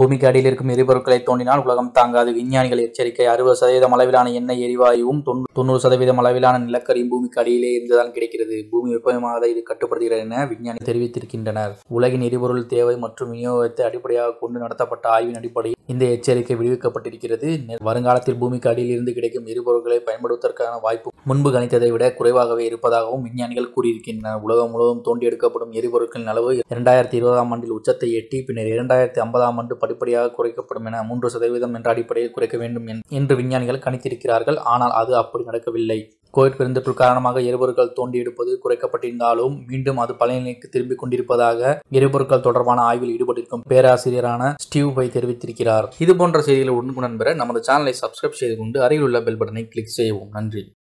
பூமிக்கு அடியில் இருக்கும் எரிபொருட்களை தோண்டினால் உலகம் தாங்காது விஞ்ஞானிகள் எச்சரிக்கை அறுபது சதவீதம் அளவிலான எண்ணெய் எரிவாயுவும் தொண்ணூறு சதவீதம் அளவிலான நிலக்கரியும் பூமிக்கு அடியிலே இருந்துதான் கிடைக்கிறது பூமி வெப்பமாக இது கட்டுப்படுகிறது என விஞ்ஞானி தெரிவித்திருக்கின்றனர் உலகின் எரிபொருள் தேவை மற்றும் விநியோகத்தை அடிப்படையாக கொண்டு நடத்தப்பட்ட ஆய்வின் அடிப்படையில் இந்த எச்சரிக்கை விடுவிக்கப்பட்டிருக்கிறது வருங்காலத்தில் பூமிக்கு அடியில் இருந்து கிடைக்கும் எரிபொருட்களை பயன்படுத்துவதற்கான வாய்ப்பு முன்பு கணித்ததை விட குறைவாகவே இருப்பதாகவும் விஞ்ஞானிகள் கூறியிருக்கின்றனர் உலகம் முழுவதும் தோண்டி எடுக்கப்படும் எரிபொருட்களின் அளவு இரண்டாயிரத்தி இருபதாம் ஆண்டில் உச்சத்தை எட்டி பின்னர் இரண்டாயிரத்தி ஐம்பதாம் ஆண்டு படிப்படியாக குறைக்கப்படும் என மூன்று சதவீதம் என்ற அடிப்படையில் குறைக்க வேண்டும் என்று விஞ்ஞானிகள் கணித்திருக்கிறார்கள் ஆனால் அது அப்படி நடக்கவில்லை கோவிட் பெருந்தொற்று காரணமாக எரிபொருட்கள் தோண்டி எடுப்பது குறைக்கப்பட்டிருந்தாலும் மீண்டும் அது பழைய நிலைக்கு திரும்பிக் கொண்டிருப்பதாக எரிபொருட்கள் தொடர்பான ஆய்வில் ஈடுபட்டிருக்கும் பேராசிரியரான ஸ்டீவ் பை தெரிவித்திருக்கிறார் இது போன்ற செய்திகளை உடனுக்குடன் பெற நமது சேனலை சப்ஸ்கிரைப் செய்து கொண்டு அருகில் உள்ள பெல் பட்டனை கிளிக் செய்யவும் நன்றி